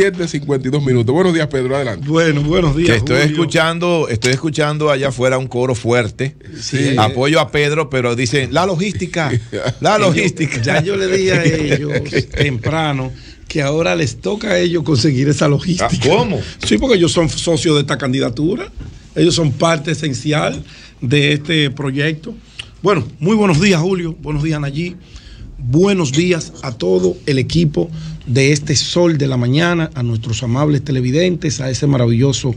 7.52 minutos. Buenos días, Pedro, adelante. Bueno, buenos días. Estoy escuchando, estoy escuchando allá afuera un coro fuerte. Sí. Apoyo a Pedro, pero dicen, la logística, la logística. ya yo le dije a ellos temprano que ahora les toca a ellos conseguir esa logística. Ah, ¿Cómo? Sí, porque ellos son socios de esta candidatura, ellos son parte esencial de este proyecto. Bueno, muy buenos días, Julio. Buenos días, Nayí buenos días a todo el equipo de este Sol de la Mañana, a nuestros amables televidentes, a ese maravilloso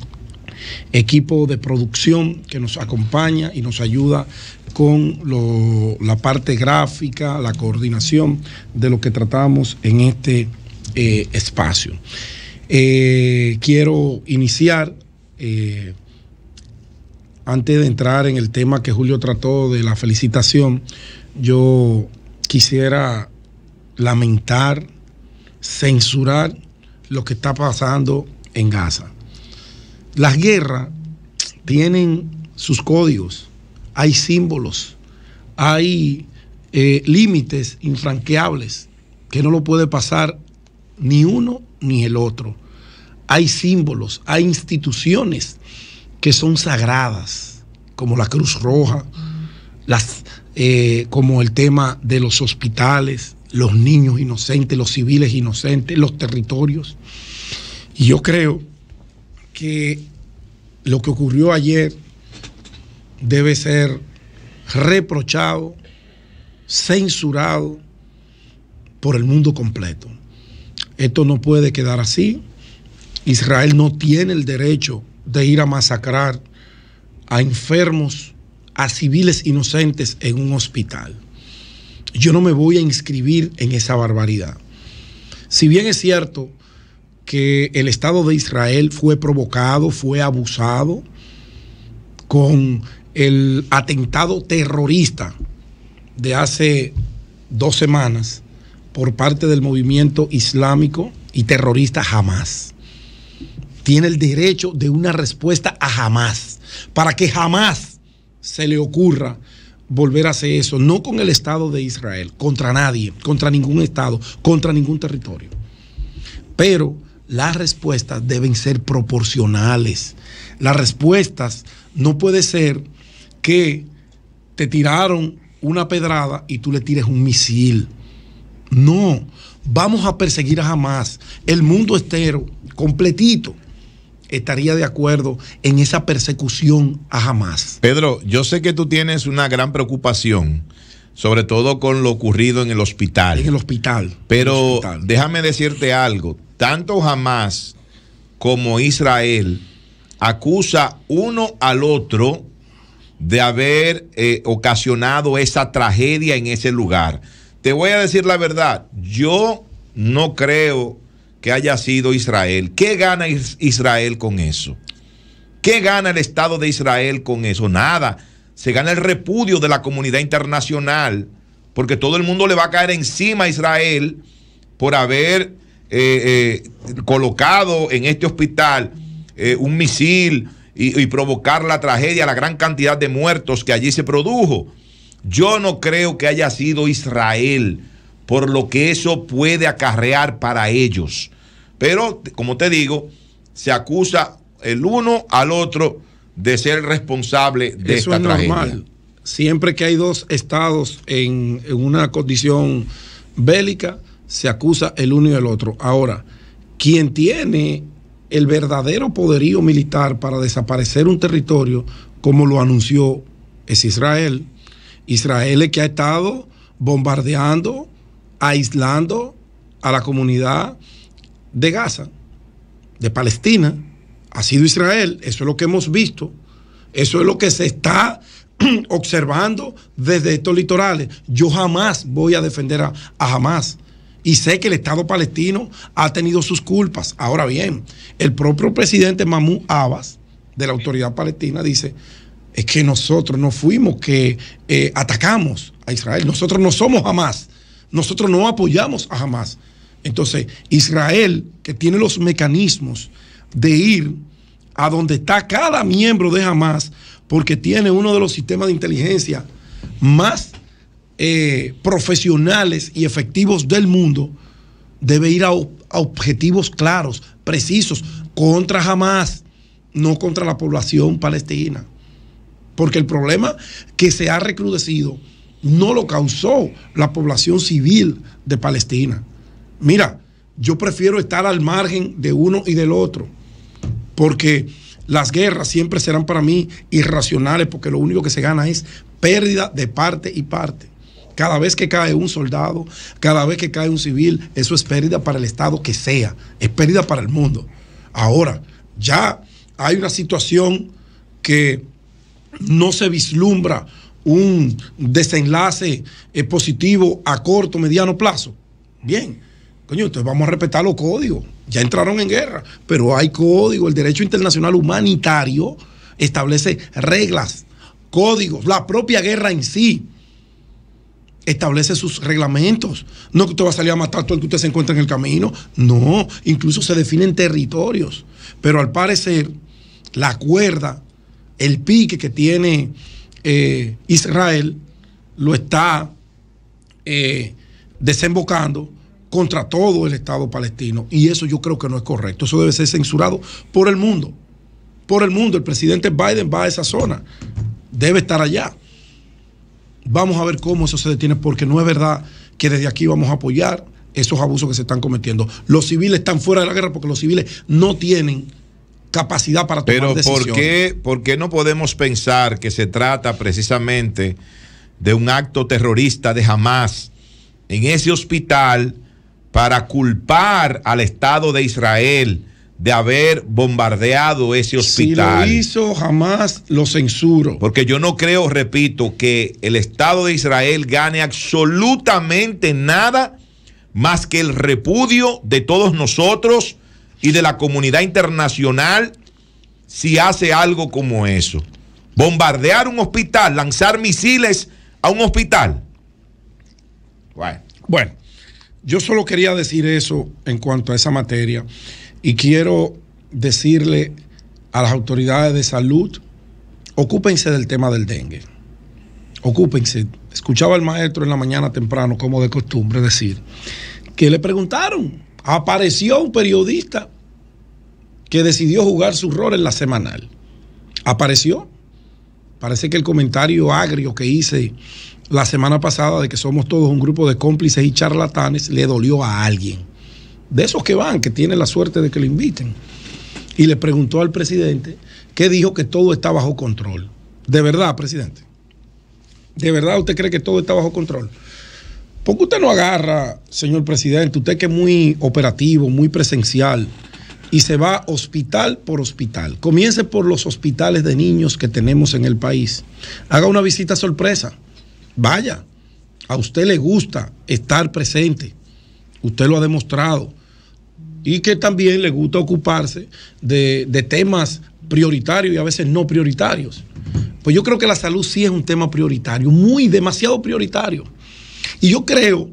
equipo de producción que nos acompaña y nos ayuda con la parte gráfica, la coordinación de lo que tratamos en este eh, espacio. Eh, quiero iniciar, eh, antes de entrar en el tema que Julio trató de la felicitación, yo quisiera lamentar, censurar lo que está pasando en Gaza. Las guerras tienen sus códigos, hay símbolos, hay eh, límites infranqueables que no lo puede pasar ni uno ni el otro. Hay símbolos, hay instituciones que son sagradas, como la Cruz Roja, las eh, como el tema de los hospitales, los niños inocentes, los civiles inocentes, los territorios. Y yo creo que lo que ocurrió ayer debe ser reprochado, censurado por el mundo completo. Esto no puede quedar así. Israel no tiene el derecho de ir a masacrar a enfermos a civiles inocentes en un hospital. Yo no me voy a inscribir en esa barbaridad. Si bien es cierto que el Estado de Israel fue provocado, fue abusado con el atentado terrorista de hace dos semanas por parte del movimiento islámico y terrorista jamás. Tiene el derecho de una respuesta a jamás, para que jamás se le ocurra volver a hacer eso, no con el Estado de Israel, contra nadie, contra ningún Estado, contra ningún territorio. Pero las respuestas deben ser proporcionales. Las respuestas no puede ser que te tiraron una pedrada y tú le tires un misil. No, vamos a perseguir a jamás el mundo estero, completito estaría de acuerdo en esa persecución a jamás. Pedro, yo sé que tú tienes una gran preocupación sobre todo con lo ocurrido en el hospital. En el hospital. Pero déjame decirte algo, tanto jamás como Israel acusa uno al otro de haber eh, ocasionado esa tragedia en ese lugar. Te voy a decir la verdad, yo no creo que haya sido Israel. ¿Qué gana Israel con eso? ¿Qué gana el Estado de Israel con eso? Nada. Se gana el repudio de la comunidad internacional, porque todo el mundo le va a caer encima a Israel por haber eh, eh, colocado en este hospital eh, un misil y provocar la tragedia, la gran cantidad de muertos que allí se produjo. Yo no creo que haya sido Israel por lo que eso puede acarrear para ellos. Pero, como te digo, se acusa el uno al otro de ser responsable de eso es Normal. Siempre que hay dos estados en, una condición bélica, se acusa el uno y el otro. Ahora, quien tiene el verdadero poderío militar para desaparecer un territorio, como lo anunció, es Israel. Israel es que ha estado bombardeando aislando a la comunidad de Gaza, de Palestina. Ha sido Israel, eso es lo que hemos visto, eso es lo que se está observando desde estos litorales. Yo jamás voy a defender a, Hamas jamás. Y sé que el Estado palestino ha tenido sus culpas. Ahora bien, el propio presidente Mahmoud Abbas, de la autoridad palestina, dice, es que nosotros no fuimos que eh, atacamos a Israel, nosotros no somos jamás. Nosotros no apoyamos a Hamas. Entonces, Israel, que tiene los mecanismos de ir a donde está cada miembro de Hamas, porque tiene uno de los sistemas de inteligencia más eh, profesionales y efectivos del mundo, debe ir a, a objetivos claros, precisos, contra Hamas, no contra la población palestina. Porque el problema que se ha recrudecido no lo causó la población civil de Palestina. Mira, yo prefiero estar al margen de uno y del otro, porque las guerras siempre serán para mí irracionales, porque lo único que se gana es pérdida de parte y parte. Cada vez que cae un soldado, cada vez que cae un civil, eso es pérdida para el Estado que sea, es pérdida para el mundo. Ahora, ya hay una situación que no se vislumbra un desenlace eh, positivo a corto, mediano plazo. Bien, coño, entonces vamos a respetar los códigos. Ya entraron en guerra, pero hay código El derecho internacional humanitario establece reglas, códigos, la propia guerra en sí establece sus reglamentos. No que usted va a salir a matar todo el que usted se encuentra en el camino. No, incluso se definen territorios. Pero al parecer, la cuerda, el pique que tiene eh, Israel lo está eh, desembocando contra todo el Estado palestino. Y eso yo creo que no es correcto. Eso debe ser censurado por el mundo. Por el mundo. El presidente Biden va a esa zona. Debe estar allá. Vamos a ver cómo eso se detiene, porque no es verdad que desde aquí vamos a apoyar esos abusos que se están cometiendo. Los civiles están fuera de la guerra porque los civiles no tienen capacidad para tomar Pero decisiones. ¿por qué, ¿por qué no podemos pensar que se trata precisamente de un acto terrorista de jamás en ese hospital para culpar al Estado de Israel? de haber bombardeado ese hospital. Si lo hizo, jamás lo censuro. Porque yo no creo, repito, que el Estado de Israel gane absolutamente nada más que el repudio de todos nosotros y de la comunidad internacional si hace algo como eso. Bombardear un hospital, lanzar misiles a un hospital. Bueno. yo solo quería decir eso en cuanto a esa materia y quiero decirle a las autoridades de salud, ocúpense del tema del dengue. Ocúpense. Escuchaba al maestro en la mañana temprano, como de costumbre, decir que le preguntaron apareció un periodista que decidió jugar su rol en la semanal. Apareció. Parece que el comentario agrio que hice la semana pasada de que somos todos un grupo de cómplices y charlatanes le dolió a alguien. De esos que van, que tienen la suerte de que lo inviten. Y le preguntó al presidente que dijo que todo está bajo control. De verdad, presidente. De verdad, usted cree que todo está bajo control. ¿Por qué usted no agarra, señor presidente, usted que es muy operativo, muy presencial, y se va hospital por hospital? Comience por los hospitales de niños que tenemos en el país. Haga una visita sorpresa. Vaya, a usted le gusta estar presente. Usted lo ha demostrado. Y que también le gusta ocuparse de, temas prioritarios y a veces no prioritarios. Pues yo creo que la salud sí es un tema prioritario, muy demasiado prioritario y yo creo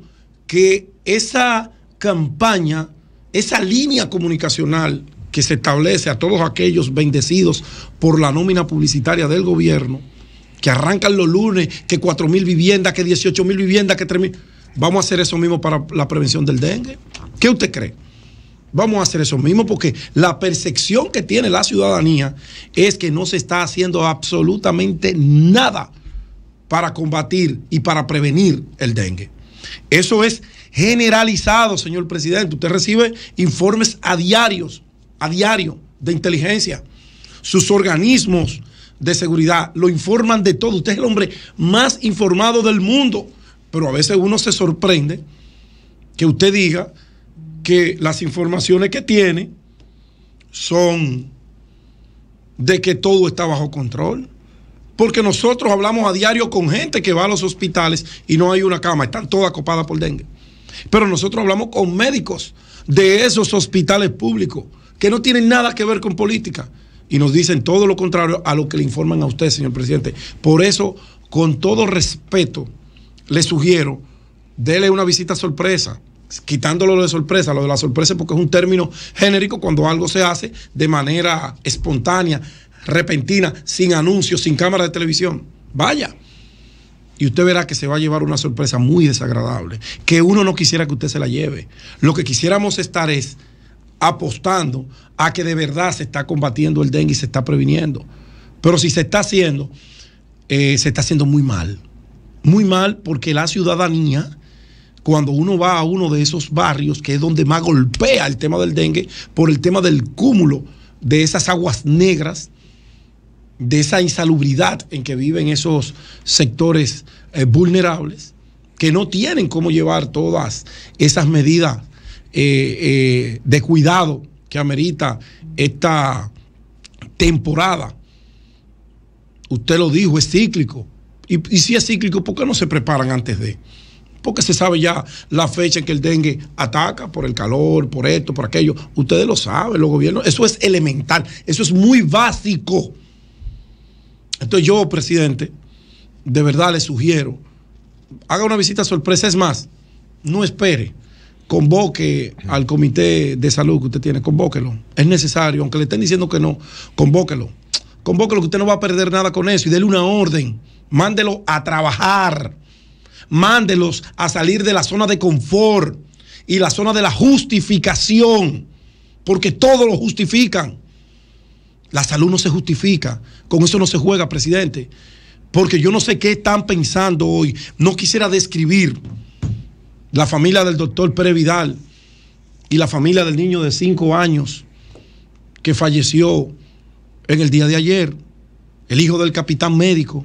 que esa campaña, esa línea comunicacional que se establece a todos aquellos bendecidos por la nómina publicitaria del gobierno, que arrancan los lunes, que 4.000 mil viviendas, que 18.000 mil viviendas, que 3.000... Vamos a hacer eso mismo para la prevención del dengue. ¿Qué usted cree? Vamos a hacer eso mismo porque la percepción que tiene la ciudadanía es que no se está haciendo absolutamente nada para combatir y para prevenir el dengue. Eso es generalizado, señor presidente. Usted recibe informes a diarios, a diario, de inteligencia. Sus organismos de seguridad lo informan de todo. Usted es el hombre más informado del mundo. Pero a veces uno se sorprende que usted diga que las informaciones que tiene son de que todo está bajo control porque nosotros hablamos a diario con gente que va a los hospitales y no hay una cama, están todas copadas por dengue. Pero nosotros hablamos con médicos de esos hospitales públicos que no tienen nada que ver con política y nos dicen todo lo contrario a lo que le informan a usted, señor presidente. Por eso, con todo respeto, le sugiero, dele una visita sorpresa, quitándolo de sorpresa, lo de la sorpresa porque es un término genérico cuando algo se hace de manera espontánea, repentina, sin anuncios, sin cámara de televisión. Vaya. Y usted verá que se va a llevar una sorpresa muy desagradable, que uno no quisiera que usted se la lleve. Lo que quisiéramos estar es apostando a que de verdad se está combatiendo el dengue y se está previniendo. Pero si se está haciendo, eh, se está haciendo muy mal. Muy mal porque la ciudadanía, cuando uno va a uno de esos barrios, que es donde más golpea el tema del dengue, por el tema del cúmulo de esas aguas negras, de esa insalubridad en que viven esos sectores eh, vulnerables, que no tienen cómo llevar todas esas medidas eh, eh, de cuidado que amerita esta temporada. Usted lo dijo, es cíclico. Y, y si es cíclico, ¿por qué no se preparan antes de? Porque se sabe ya la fecha en que el dengue ataca por el calor, por esto, por aquello. Ustedes lo saben, los gobiernos. Eso es elemental, eso es muy básico. Entonces yo, presidente, de verdad le sugiero, haga una visita sorpresa, es más, no espere, convoque al comité de salud que usted tiene, convóquelo, es necesario, aunque le estén diciendo que no, convóquelo, convóquelo que usted no va a perder nada con eso y déle una orden, mándelo a trabajar, mándelos a salir de la zona de confort y la zona de la justificación, porque todos lo justifican. La salud no se justifica. Con eso no se juega, presidente. Porque yo no sé qué están pensando hoy. No quisiera describir la familia del doctor Pérez Vidal y la familia del niño de cinco años que falleció en el día de ayer, el hijo del capitán médico.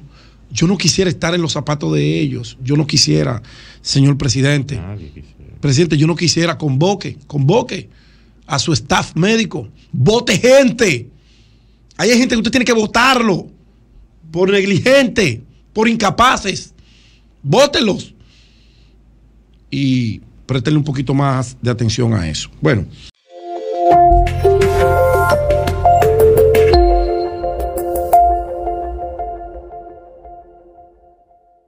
Yo no quisiera estar en los zapatos de ellos. Yo no quisiera, señor presidente. Presidente, yo no quisiera, convoque, convoque a su staff médico. Vote gente hay gente que usted tiene que votarlo por negligente, por incapaces. Vótelos. Y prestenle un poquito más de atención a eso. Bueno.